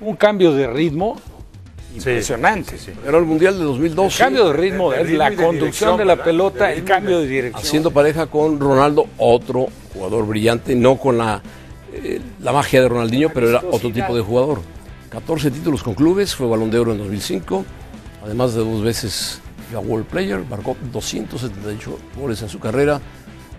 Un cambio de ritmo impresionante. Era el Mundial de 2012. cambio de ritmo, de, la conducción de, la pelota, el cambio de dirección. Haciendo pareja con Ronaldo, otro jugador brillante, no con la, eh, la magia de Ronaldinho, pero era otro tipo de jugador. 14 títulos con clubes, fue balón de oro en 2005, además de dos veces la World Player, marcó 278 goles en su carrera,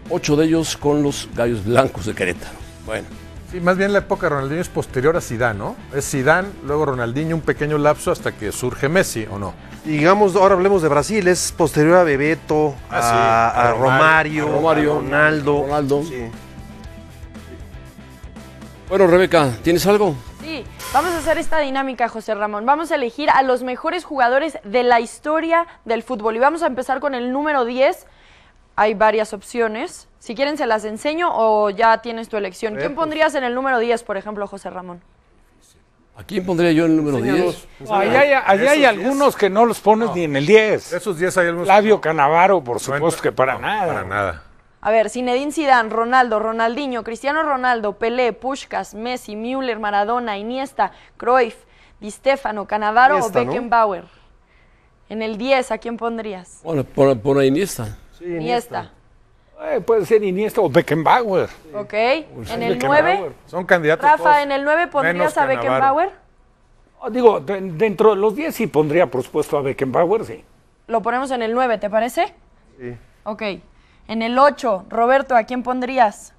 ocho de ellos con los Gallos Blancos de Querétaro. Bueno. Sí, más bien la época de Ronaldinho es posterior a Zidane, ¿no? Es Zidane, luego Ronaldinho, un pequeño lapso hasta que surge Messi, ¿o no? Digamos, ahora hablemos de Brasil, es posterior a Bebeto, ah, a, Romario, a, Ronaldo. Ronaldo. Bueno, Rebeca, ¿tienes algo? Sí, vamos a hacer esta dinámica, José Ramón. Vamos a elegir a los mejores jugadores de la historia del fútbol. Y vamos a empezar con el número 10, hay varias opciones. Si quieren se las enseño o ya tienes tu elección. Eh, ¿Quién pues. pondrías en el número 10, por ejemplo, José Ramón? ¿A quién pondría yo en el número 10? hay, algunos que no los pones ni en el 10. Esos 10 hay algunos. Flavio Canavaro, por supuesto que para nada. Para nada. A ver, Zinedine Zidane, Ronaldo, Ronaldinho, Cristiano Ronaldo, Pelé, Pushkas, Messi, Müller, Maradona, Iniesta, Cruyff, Di Stefano, Canavaro o Beckenbauer. En el 10, ¿a quién pondrías? Bueno, por, Iniesta. Iniesta. Eh, puede ser Iniesta o Beckenbauer. Ok. Pues en el 9. Son candidatos. Rafa, en el 9 pondrías a Beckenbauer. Ah, digo, dentro de los 10 sí pondría, por supuesto, a Beckenbauer, sí. Lo ponemos en el 9, ¿te parece? Sí. Ok. En el 8, Roberto, ¿a quién pondrías?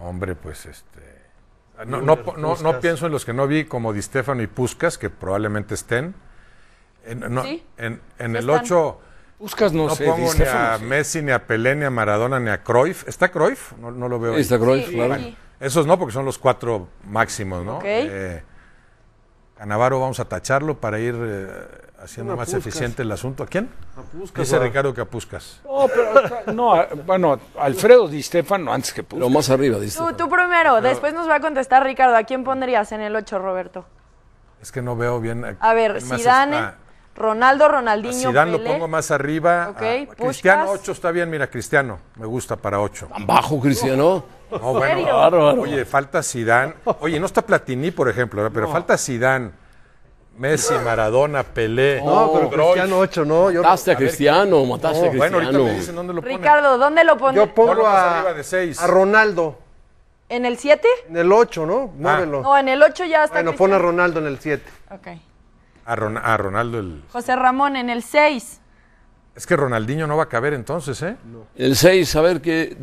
Hombre, pues este. No, no, no, pienso en los que no vi, como Di Stefano y Puscas, que probablemente estén. ¿Sí? en, en el 8. Buscas, no, pongo a Messi, ni a Pelé, ni a Maradona, ni a Cruyff. ¿Está Cruyff? No, lo veo. Está Cruyff, Esos no, porque son los cuatro máximos, ¿no? Eh, Canavaro vamos a tacharlo para ir eh, haciendo más eficiente el asunto. ¿A quién? A Dice Ricardo que a No, bueno, Alfredo Di Stefano antes que Puskas. Lo más arriba, Di Tú, tú primero, después nos va a contestar Ricardo. ¿A quién pondrías en el 8, Roberto? Es que no veo bien. Eh, a, ver, Zidane... Ronaldo, Ronaldinho, Zidane Pelé. lo pongo más arriba. Okay, a Cristiano, 8 está bien, mira, Cristiano, me gusta para 8. Bajo, Cristiano. No, bueno, bárbaro. oye, falta Sidán. Oye, no está Platini, por ejemplo, pero falta Sidán. Messi, Maradona, Pelé. No, pero Cristiano 8, ¿no? Yo... Mataste a Cristiano, mataste a Cristiano. Bueno, ahorita lo Ricardo, ¿dónde lo pones? Yo pongo a, arriba de seis. a Ronaldo. ¿En el 7? En el 8, ¿no? Ah. Muévelo. No, en el 8 ya está Bueno, Cristiano. pone a Ronaldo en el 7. Ok. A, Ronaldo el... José Ramón en el 6. Es que Ronaldinho no va a caber entonces, ¿eh? El 6, a ver qué...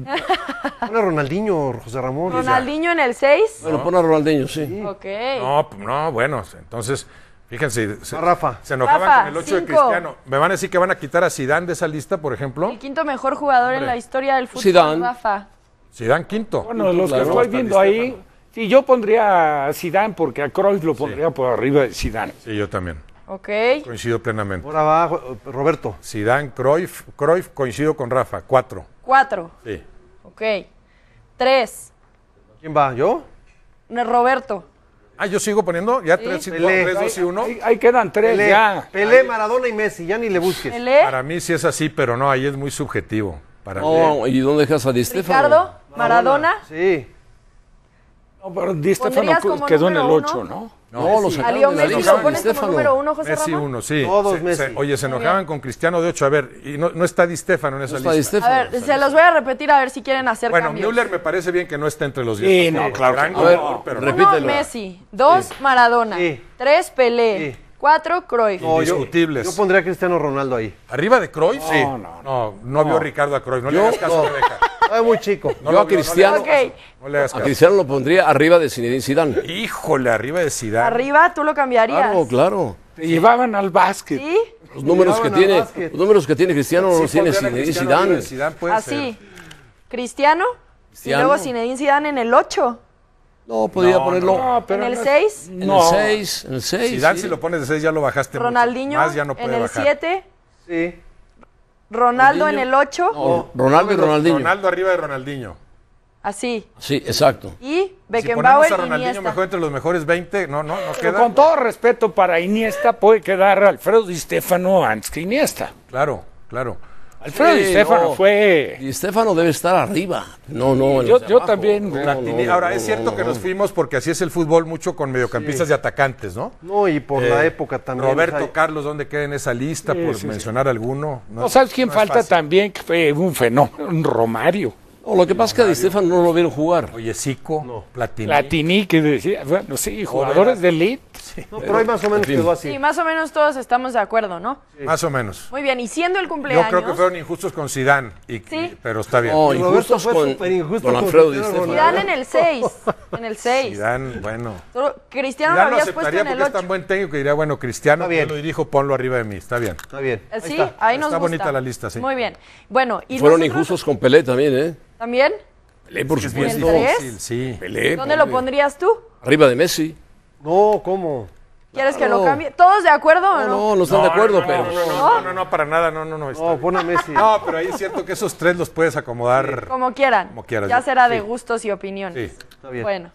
Pon a Ronaldinho, José Ramón. ¿Ronaldinho en el 6? Bueno, pone pon a Ronaldinho, sí. Ok. No, no, bueno, entonces, fíjense. Se, Rafa. Se enojaban con el 8 de Cristiano. ¿Me van a decir que van a quitar a Sidán de esa lista, por ejemplo? El quinto mejor jugador en la historia del fútbol, Zidane. Rafa. Zidane quinto. Bueno, los que estoy viendo ahí... Sí, yo pondría a Zidane porque a Cruyff lo pondría por arriba de Zidane. Sí, yo también. Ok. Coincido plenamente. Por abajo, eh, Roberto. Zidane, Cruyff, Cruyff coincido con Rafa, cuatro. Cuatro. Sí. Ok. Tres. ¿Quién va? ¿Yo? Roberto. Ah, yo sigo poniendo ya tres, dos, y uno. Ahí, quedan tres ya. Pelé, Maradona y Messi, ya ni le busques. ¿Pelé? Para mí sí es así, pero no, ahí es muy subjetivo. Para ¿Y dónde dejas a Di Ricardo, Maradona. Sí. No, pero Di Stefano quedó en el 8, ¿no? No, los lo sacaron. A Messi lo pones como número uno, José Messi uno, sí. Todos Messi. oye, se enojaban con Cristiano de 8. A ver, y no, no está Di Stefano en esa no está lista. Stefano, a ver, se los voy a repetir a ver si quieren hacer bueno, Müller me parece bien que no esté entre los 10. Sí, no, claro. A ver, pero... Uno, Messi. Dos, Maradona. Sí. Tres, Pelé. Cuatro, Cruyff. No, Indiscutibles. yo pondría a Cristiano Ronaldo ahí. ¿Arriba de Cruyff? Sí. No, no, no. No vio Ricardo a Cruyff. No le hagas caso, Rebeca. No es muy chico. No Yo a Cristiano- no le hagas caso, A Cristiano lo pondría arriba de Zinedine Zidane. Híjole, arriba de Zidane. Arriba, tú lo cambiarías. Claro, claro. Te llevaban al básquet. ¿Sí? Los números que tiene, los números que tiene Cristiano no los tiene Sidán. Zinedine Zidane. Así. Ah, Cristiano. Y luego Zinedine Zidane en el ocho. No, podía pues ponerlo. ¿En el 6? En el 6, en el 6. Zidane, sí. si lo pones de 6, ya lo bajaste Ronaldinho, Más ya no puede ¿En el 7? Sí. ¿Ronaldo en el 8? No, Ronaldo y Ronaldinho. Ronaldo arriba de Ronaldinho. Así. Sí, exacto. Y Beckenbauer si ponemos a Ronaldinho mejor entre los mejores 20, no, no, no queda. Con todo respeto para Iniesta, puede quedar Alfredo Di Stefano antes que Iniesta. Claro, claro. Alfredo Di Stefano fue. Di Stefano debe estar arriba. No, no. Yo, también. Ahora, es cierto que nos fuimos porque así es el fútbol, mucho con mediocampistas y atacantes, ¿no? No, y por la eh, época también. Roberto Carlos, ¿dónde queda en esa lista? por mencionar alguno. No, ¿sabes quién falta también? Que fue un fenómeno, un Romario. O lo que pasa es que a Di Stefano no lo vieron jugar. Oye, Zico, Platini. Platini, que decía, bueno, sí, jugadores de elite. Sí. No, pero, hay más o menos quedó así. Sí, más o menos todos estamos de acuerdo, ¿no? Más o menos. Muy bien, y siendo el cumpleaños. Yo creo que fueron injustos con Sidán, ¿Sí? pero está bien. No, injustos fue con, Sidán en el 6. En el 6. Sidán, bueno. Cristiano Zidane lo habías puesto en el 8. porque es tan buen técnico que diría, bueno, Cristiano, bien. lo dijo ponlo arriba de mí. Está bien. Está bien. Eh, sí, está. ahí nos Está bonita la lista, sí. Muy bien. Bueno, y Fueron injustos con Pelé también, ¿eh? ¿También? Pelé, por supuesto. Sí, Sí. ¿Dónde lo pondrías tú? Arriba de Messi. No, ¿cómo? ¿Quieres que lo cambie? ¿Todos de acuerdo o no? No, no, no están de acuerdo, pero. No, no, no, no, para nada, no, no, no. No, pon a Messi. No, pero ahí es cierto que esos tres los puedes acomodar. Como quieran. Como quieran. Ya será de gustos y opiniones. Sí, está bien. Bueno.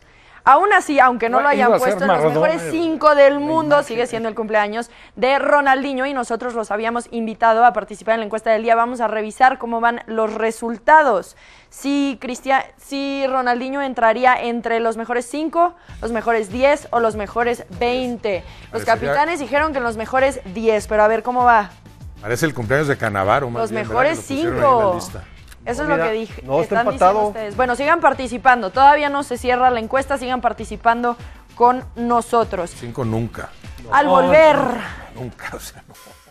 Aún así, aunque no lo hayan puesto en los mejores cinco del mundo, sigue siendo el cumpleaños de Ronaldinho y nosotros los habíamos invitado a participar en la encuesta del día. Vamos a revisar cómo van los resultados. Si, Cristian, si Ronaldinho entraría entre los mejores cinco, los mejores diez o los mejores veinte. Los capitanes dijeron que en los mejores diez, pero a ver cómo va. Parece el cumpleaños de Canavaro. Los mejores cinco. Eso es lo que dije. están empatado. Bueno, sigan participando. Todavía no se cierra la encuesta. Sigan participando con nosotros. Cinco nunca. Al volver. nunca, o sea, no.